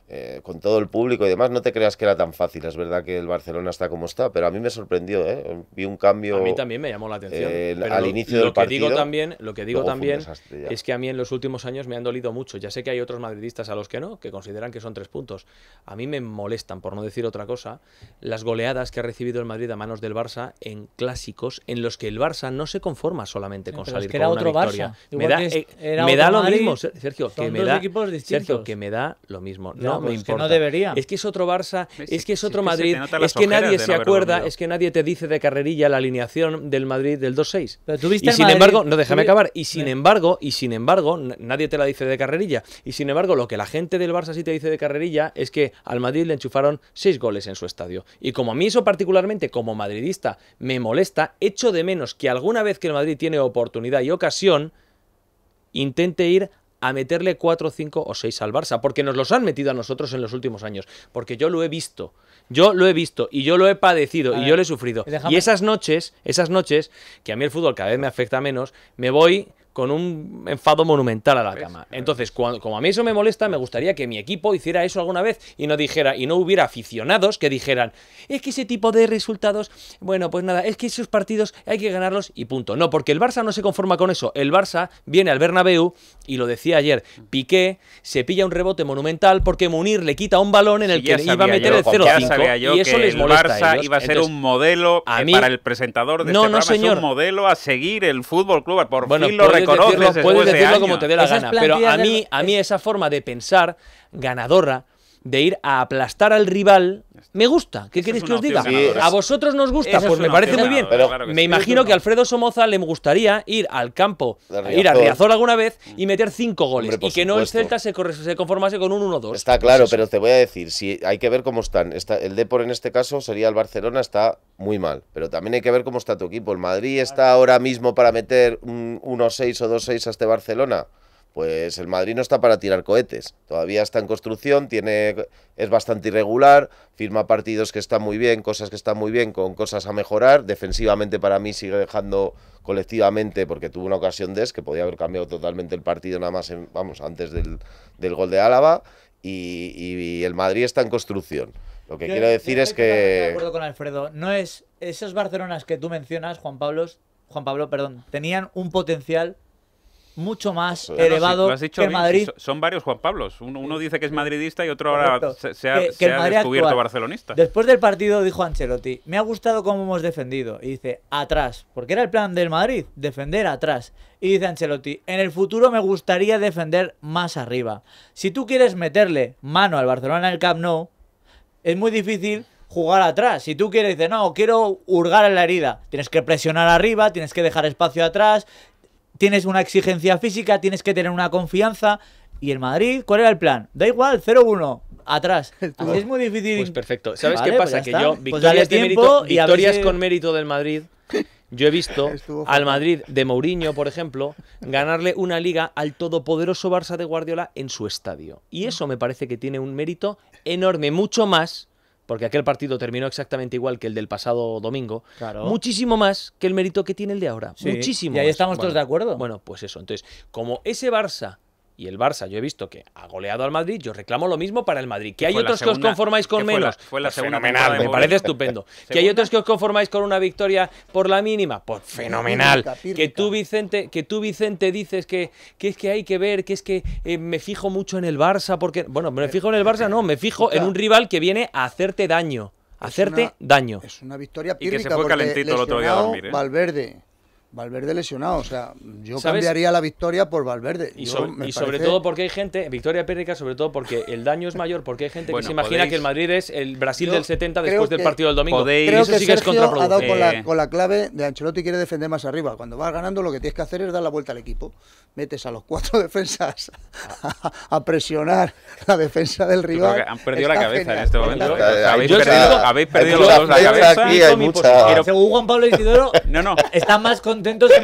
eh, con todo el público y demás, no te creas que era tan fácil. Es verdad que el Barcelona está como está, pero a mí me sorprendió, ¿eh? Vi un cambio. A mí también me llamó la atención. Eh, al inicio lo del que partido. Digo también, lo que digo también es que a mí en los últimos años me han dolido mucho. Ya sé que hay otros madridistas a los que no, que consideran que son tres puntos. A mí me molestan, por no decir otra cosa, las goleadas que ha recibido el Madrid a manos del Barça en clásicos en los que el Barça no se conforma solamente con salir es que era con una otro victoria. Barça. Me da, lo mismo, Sergio, que me da, que me da lo mismo no, me pues debería. Es que es otro Barça, es que es otro Madrid, es que, nadie se acuerda, es que nadie te dice de carrerilla la alineación del Madrid del 2-6. y sin embargo, no déjame acabar, y sin embargo, y sin embargo, nadie te la dice de carrerilla. Y sin embargo, lo que la gente del Barça sí te dice de carrerilla es que al Madrid le enchufaron seis goles en su estadio. Y como a mí eso particularmente como madridista me molesta, echo de menos que alguna vez que el Madrid tiene oportunidad y ocasión, intente ir a meterle 4, 5 o 6 al Barça, porque nos los han metido a nosotros en los últimos años, porque yo lo he visto, yo lo he visto y yo lo he padecido y yo lo he sufrido. Y esas noches, esas noches, que a mí el fútbol cada vez me afecta menos, me voy con un enfado monumental a la cama. Entonces, como a mí eso me molesta, me gustaría que mi equipo hiciera eso alguna vez y no dijera y no hubiera aficionados que dijeran, es que ese tipo de resultados, bueno, pues nada, es que esos partidos hay que ganarlos y punto. No, porque el Barça no se conforma con eso. El Barça viene al Bernabéu y lo decía ayer, Piqué se pilla un rebote monumental porque Munir le quita un balón en el que iba a meter el 0-5 y eso les molesta. El Barça iba a ser un modelo para el presentador de no, este no, programa, señor. un modelo a seguir el Fútbol Club por puedes decirlo como te dé la gana, pero a mí, a mí esa forma de pensar ganadora, de ir a aplastar al rival me gusta. ¿Qué queréis que os diga? A vosotros nos gusta, pues me parece muy bien. Pero me imagino que a Alfredo Somoza le gustaría ir al campo, ir a Riazor alguna vez y meter cinco goles. y que no el Celta se, conformase con un 1-2. Está claro, pero te voy a decir, si hay que ver cómo están. Está, el Depor en este caso sería el Barcelona, está muy mal. Pero también hay que ver cómo está tu equipo. El Madrid está ahora mismo para meter un 1-6 o 2-6 a este Barcelona. Pues el Madrid no está para tirar cohetes. Todavía está en construcción, tiene, es bastante irregular, firma partidos que están muy bien, cosas que están muy bien, con cosas a mejorar. Defensivamente para mí sigue dejando colectivamente, porque tuvo una ocasión de es que podía haber cambiado totalmente el partido nada más, vamos, antes del, gol de Álava. Y, el Madrid está en construcción. Lo que quiero decir es que. De acuerdo con Alfredo. No es. Esos Barcelonas que tú mencionas, Juan Pablo, Juan Pablo, perdón, tenían un potencial mucho más elevado que el Madrid. son varios Juan Pablos. Uno, dice que es madridista y otro ahora se, ha, descubierto barcelonista. Después del partido dijo Ancelotti, me ha gustado cómo hemos defendido. Y dice, atrás. Porque era el plan del Madrid, defender atrás. Y dice Ancelotti, en el futuro me gustaría defender más arriba. Si tú quieres meterle mano al Barcelona en el Camp Nou, es muy difícil jugar atrás. Si tú quieres, dice, no, quiero hurgar en la herida. Tienes que presionar arriba, tienes que dejar espacio atrás, tienes una exigencia física, tienes que tener una confianza. ¿Y el Madrid? ¿Cuál era el plan? Da igual, 0-1 atrás. Pues es muy difícil. Pues perfecto. ¿Sabes qué pues pasa? que yo, pues victorias, con mérito del Madrid, yo he visto al Madrid de Mourinho, por ejemplo, ganarle una liga al todopoderoso Barça de Guardiola en su estadio. Y mm. eso me parece que tiene un mérito enorme, mucho más porque aquel partido terminó exactamente igual que el del pasado domingo, muchísimo más que el mérito que tiene el de ahora. Muchísimo. Y ahí estamos todos de acuerdo. Bueno, pues eso. Entonces, como ese Barça y el Barça, yo he visto que ha goleado al Madrid, yo reclamo lo mismo para el Madrid. Que hay otros que os conformáis con menos. Fue la, pues segunda me parece estupendo. que hay otros que os conformáis con una victoria por la mínima, pues fenomenal. Que tú, Vicente, que tú, Vicente, dices que, que es que hay que ver, que es que eh, me fijo mucho en el Barça, porque. Bueno, me fijo en el Barça, no, me fijo en un rival que viene a hacerte daño. Hacerte daño. Es una victoria pírrica y que se fue calentito el otro día a dormir. ¿eh? Valverde Valverde lesionado, o sea, yo cambiaría la victoria por Valverde. Y, sobre, todo porque hay gente, victoria pérdica sobre todo porque el daño es mayor, porque hay gente que se imagina que el Madrid es el Brasil del 70 después del partido del domingo. Podéis... Creo que sí que es ha dado con la, clave de Ancelotti quiere defender más arriba. Cuando vas ganando lo que tienes que hacer es dar la vuelta al equipo. Metes a los cuatro defensas a, presionar la defensa del rival. Han perdido la cabeza en este momento. ¿eh? Habéis perdido, la cabeza. Aquí Según Juan Pablo Isidoro, no, no. está más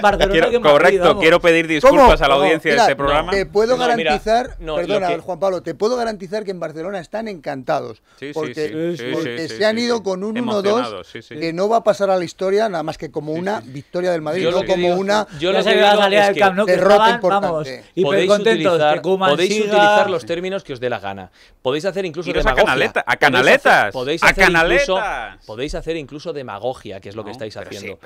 Barcelona Correcto, quiero pedir disculpas a la audiencia de este programa. Te puedo garantizar, perdona, Juan Pablo, te puedo garantizar que en Barcelona están encantados. porque, se han ido con un 1-2 que no va a pasar a la historia nada más que como una victoria del Madrid, yo no como una yo que camino. salir del Camp, Vamos, y podéis utilizar, los términos que os dé la gana. Podéis hacer incluso demagogia. canaletas. Podéis hacer, incluso, demagogia, que es lo que estáis haciendo.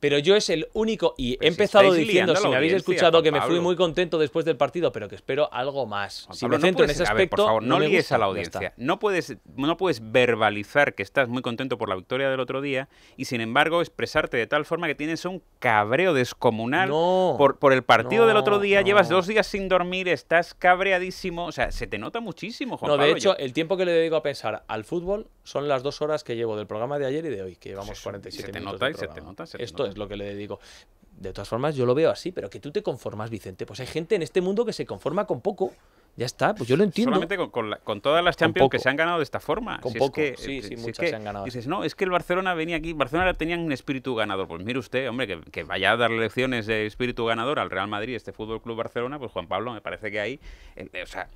pero yo es el único y he empezado diciendo, si me habéis escuchado, que me fui muy contento después del partido, pero que espero algo más. si me en ese aspecto, no, no a la audiencia. No puedes, no puedes verbalizar que estás muy contento por la victoria del otro día y, sin embargo, expresarte de tal forma que tienes un cabreo descomunal por, el partido del otro día. Llevas dos días sin dormir, estás cabreadísimo. O sea, se te nota muchísimo, Juan No, de hecho, el tiempo que le dedico a pensar al fútbol son las dos horas que llevo del programa de ayer y de hoy, que llevamos 47 minutos. Se te nota, se te nota. Esto es lo que le dedico. De todas formas, yo lo veo así, pero que tú te conformas, Vicente. Pues hay gente en este mundo que se conforma con poco. Ya está, pues yo lo entiendo. Solamente con, todas las Champions que se han ganado de esta forma. Con poco. Eh, es sí, sí, muchas se han ganado. Dices, no, es que el Barcelona venía aquí, Barcelona tenía un espíritu ganador. Pues mire usted, hombre, que, vaya a dar lecciones de espíritu ganador al Real Madrid, este Fútbol Club Barcelona, pues Juan Pablo, me parece que ahí, eh, eh, o sea,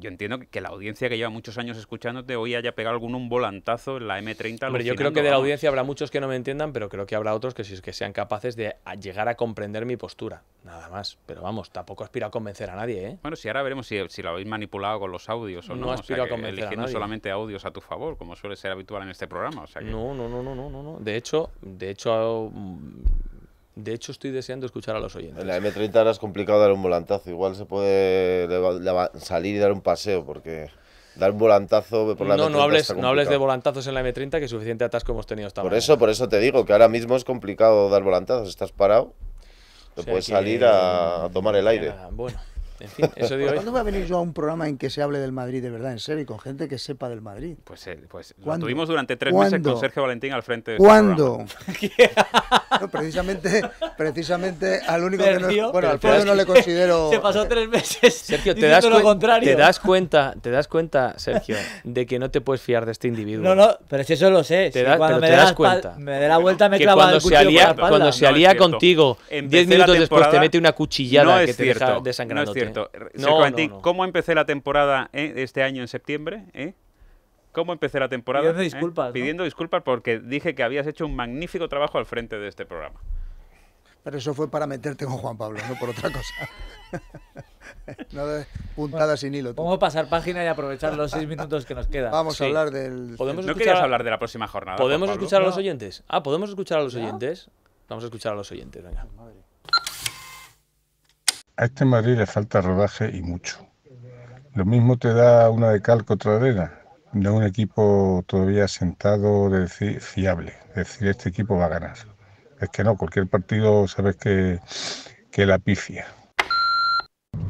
yo entiendo que la audiencia que lleva muchos años escuchándote hoy haya pegado algún un volantazo en la M30. pero yo creo que de la audiencia habrá muchos que no me entiendan, pero creo que habrá otros que, sí, que sean capaces de llegar a comprender mi postura. Nada más. Pero vamos, tampoco aspiro a convencer a nadie, ¿eh? Bueno, si ahora veremos si, si lo habéis manipulado con los audios o no. No aspiro a convencer a nadie. solamente audios a tu favor, como suele ser habitual en este programa. No, no, no, no, no, no. De hecho, de hecho de hecho, estoy deseando escuchar a los oyentes. En la M30 ahora es complicado dar un volantazo. Igual se puede salir y dar un paseo, porque dar un volantazo no, hables, no hables de volantazos en la M30, que suficiente atasco hemos tenido esta por Eso, por eso te digo, que ahora mismo es complicado dar volantazos. Estás parado, te puedes salir a tomar el aire. Bueno. ¿Cuándo va a venir yo a un programa en que se hable del Madrid de verdad, en serio, y con gente que sepa del Madrid? Pues, eh, pues lo tuvimos durante tres meses con Sergio Valentín al frente de este ¿Cuándo? precisamente, precisamente al único que no, bueno, al no le considero. Se pasó tres meses. Sergio, te das, te das cuenta, te das cuenta, Sergio, de que no te puedes fiar de este individuo. No, no, pero si eso lo sé. cuando me te das cuenta. Me la vuelta me clava cuando se alía, la Cuando se alía contigo, Diez minutos después te mete una cuchillada que te deja desangrando. Eh, no, no, ¿Cómo empecé la temporada eh, este año en septiembre? Eh? ¿Cómo empecé la temporada? Pidiendo eh? disculpas. Pidiendo disculpas porque dije que habías hecho un magnífico trabajo al frente de este programa. Pero eso fue para meterte con Juan Pablo, no por otra cosa. no de puntada sin hilo. Vamos a pasar página y aprovechar los seis minutos que nos quedan. Vamos a hablar del. ¿Podemos no querías hablar de la próxima jornada. ¿Podemos escuchar a los oyentes? Ah, ¿podemos escuchar a los oyentes? Vamos a escuchar a los oyentes, Madre. A este Madrid le falta rodaje y mucho. Lo mismo te da una de calco, arena, de un equipo todavía sentado, de decir, fiable, Es decir, este equipo va a ganar. Es que no, cualquier partido sabes que, que la pifia.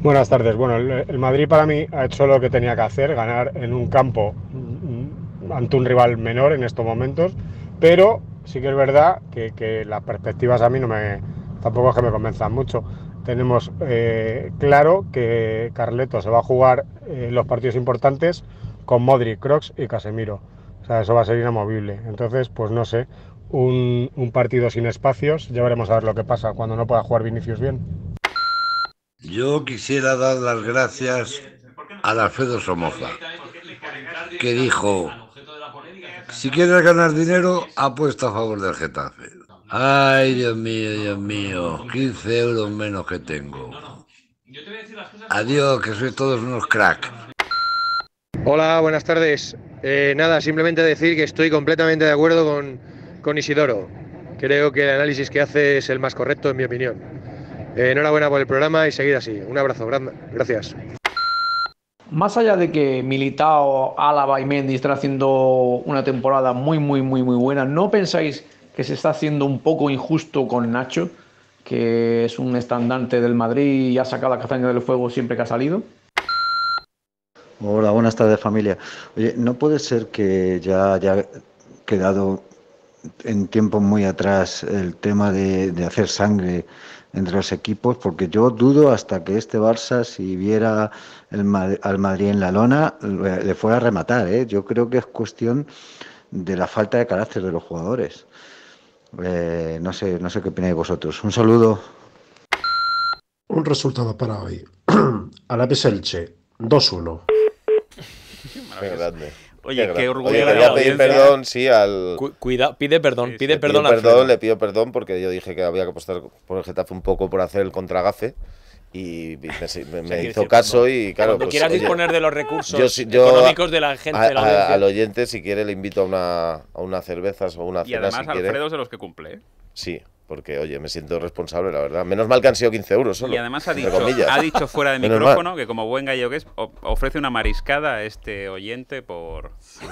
Buenas tardes. Bueno, el, Madrid para mí ha hecho lo que tenía que hacer, ganar en un campo mm, ante un rival menor en estos momentos, pero sí que es verdad que, que las perspectivas a mí no me, tampoco es que me convenzan mucho tenemos eh, claro que Carleto se va a jugar eh, los partidos importantes con Modric, Crocs y Casemiro. O sea, eso va a ser inamovible. Entonces, pues no sé, un, partido sin espacios, ya veremos a ver lo que pasa cuando no pueda jugar Vinicius bien. Yo quisiera dar las gracias a Alfredo Somoza, que dijo, si quieres ganar dinero, apuesta a favor del Getafe. Ay, Dios mío, Dios mío, 15 euros menos que tengo. Adiós, que sois todos unos cracks. Hola, buenas tardes. Eh, nada, simplemente decir que estoy completamente de acuerdo con, Isidoro. Creo que el análisis que hace es el más correcto, en mi opinión. Eh, enhorabuena por el programa y seguid así. Un abrazo, grande. gracias. Más allá de que Militao, Álava y Mendy están haciendo una temporada muy, muy, muy, muy buena, ¿no pensáis que se está haciendo un poco injusto con Nacho, que es un estandante del Madrid y ha sacado la cazaña del fuego siempre que ha salido? Hola, buenas tardes familia. Oye, no puede ser que ya haya quedado en tiempo muy atrás el tema de, hacer sangre entre los equipos, porque yo dudo hasta que este Barça, si viera al Madrid en la lona, le, le fuera a rematar. ¿eh? Yo creo que es cuestión de la falta de carácter de los jugadores. Eh, no, sé, no sé qué opináis vosotros. Un saludo. Un resultado para hoy. A la Elche, 2-1. Oye, qué, orgullo. quería pedir perdón, sí, al. pide perdón, pide perdón, le pido perdón porque yo dije que había que apostar por el Getafe un poco por hacer el contragafe y me, hizo caso y claro cuando pues, quieras disponer de los recursos económicos de la gente de la al oyente si quiere le invito a una a unas cervezas o una y además Alfredo es de los que cumple ¿eh? sí porque, oye, me siento responsable, la verdad. Menos mal que han sido 15 euros solo. Y además ha dicho, ha dicho fuera de micrófono que como buen gallo que es, ofrece una mariscada a este oyente por... Sí,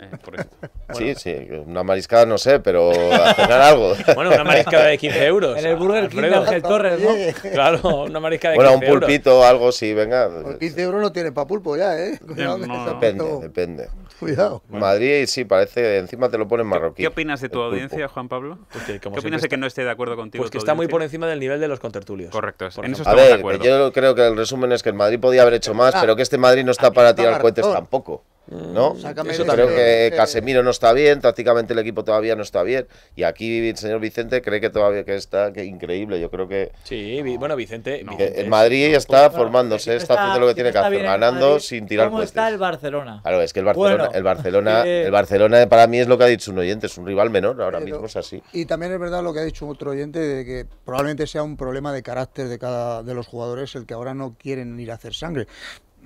eh, sí. sí, una mariscada no sé, pero a cenar algo. Bueno, una mariscada de 15 euros. En el Burger King de Ángel Torres, ¿no? Claro, una mariscada de 15 euros. Bueno, un pulpito o algo, sí, venga. 15 euros no tiene para pulpo ya, ¿eh? Depende, depende. Cuidado. Madrid sí, parece, encima te lo ponen marroquí. ¿Qué opinas de tu audiencia, Juan Pablo? ¿Qué opinas de que no esté de acuerdo contigo? Pues que está muy por encima del nivel de los contertulios. Correcto, eso A ver, yo creo que el resumen es que el Madrid podía haber hecho ah, más, ah, pero que este Madrid no está para tirar cohetes tampoco. Mm, ¿no? Eso creo eh. que Casemiro no está bien, Prácticamente el equipo todavía no está bien. Y aquí el señor Vicente cree que todavía que está que increíble. Yo creo que. Sí, bueno, Vicente. en Madrid ya está formándose, está, haciendo lo que tiene que hacer, ganando sin tirar ¿Cómo está el Barcelona? Claro, es que el Barcelona, el Barcelona, el Barcelona para mí es lo que ha dicho un oyente, es un rival menor, ahora mismo es así. Y también es verdad lo que ha dicho otro oyente, de que probablemente sea un problema de carácter de cada de los jugadores el que ahora no quieren ir a hacer sangre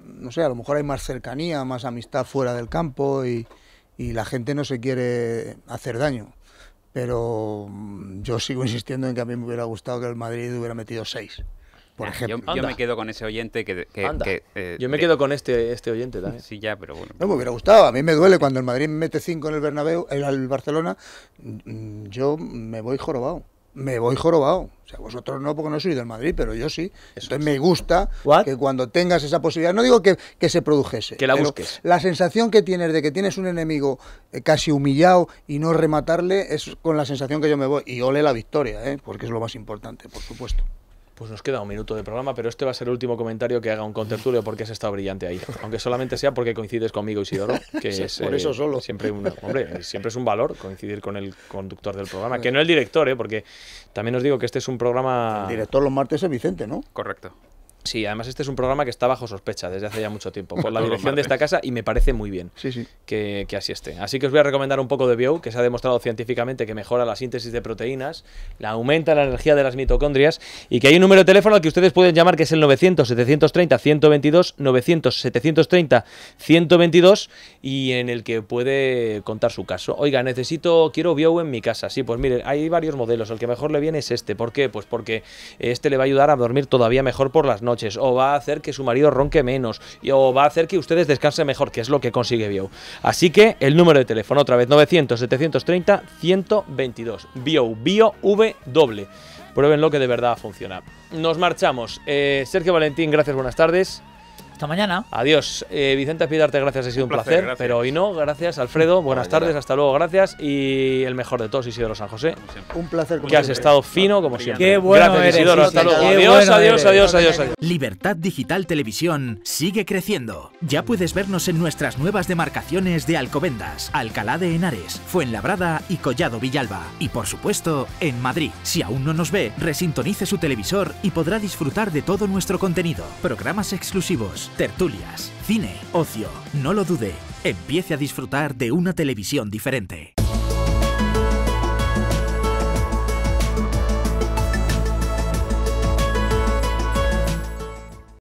no sé, a lo mejor hay más cercanía, más amistad fuera del campo y, la gente no se quiere hacer daño. Pero mm, yo sigo insistiendo en que a mí me hubiera gustado que el Madrid hubiera metido seis. Por ejemplo. Yo, me quedo con ese oyente que... Eh, yo me quedo con este, este oyente también. Sí, ya, pero bueno. No me hubiera gustado. A mí me duele cuando el Madrid mete cinco en el Bernabéu, en el Barcelona, mm, mm, yo me voy jorobado me voy jorobado. O sea, vosotros no, porque no soy del Madrid, pero yo sí. Entonces me gusta que cuando tengas esa posibilidad, no digo que, se produjese. Que la busques. La sensación que tienes de que tienes un enemigo eh, casi humillado y no rematarle es con la sensación que yo me voy. Y ole la victoria, ¿eh? porque es lo más importante, por supuesto. Pues nos queda un minuto de programa, pero este va a ser el último comentario que haga un contertulio porque has estado brillante ahí. Aunque solamente sea porque coincides conmigo, Isidoro, que por eso eh, solo. siempre hombre, siempre es un valor coincidir con el conductor del programa, que no el director, ¿eh? porque también os digo que este es un programa... El director los martes es Vicente, ¿no? Correcto. Sí, además este es un programa que está bajo sospecha desde hace ya mucho tiempo por la dirección de esta casa y me parece muy bien Que, así esté. Así que os voy a recomendar un poco de Bio, que se ha demostrado científicamente que mejora la síntesis de proteínas, la aumenta la energía de las mitocondrias y que hay un número de teléfono al que ustedes pueden llamar que es el 900-730-122, 900-730-122 y en el que puede contar su caso. Oiga, necesito, quiero Bio en mi casa. Sí, pues mire, hay varios modelos. El que mejor le viene es este. ¿Por qué? Pues porque este le va a ayudar a dormir todavía mejor por las noches o va a hacer que su marido ronque menos, y, o va a hacer que ustedes descansen mejor, que es lo que consigue Bio. Así que el número de teléfono, otra vez, 900-730-122. Bio, Bio V doble. Pruébenlo que de verdad funciona. Nos marchamos. Eh, Sergio Valentín, gracias, buenas tardes mañana. Adiós. Eh, Vicente Pidarte, gracias, ha sido un, placer. pero hoy no, gracias Alfredo. Buenas tardes, hasta luego, gracias. Y el mejor de todos, Isidoro San José. Un placer. Que has estado fino como siempre. Qué bueno gracias, eres, Isidoro. Hasta luego. Adiós, adiós, adiós, adiós, adiós. Libertad Digital Televisión sigue creciendo. Ya puedes vernos en nuestras nuevas demarcaciones de Alcobendas, Alcalá de Henares, Fuenlabrada y Collado Villalba. Y por supuesto, en Madrid. Si aún no nos ve, resintonice su televisor y podrá disfrutar de todo nuestro contenido, programas exclusivos tertulias, cine, ocio. No lo dude, empiece a disfrutar de una televisión diferente.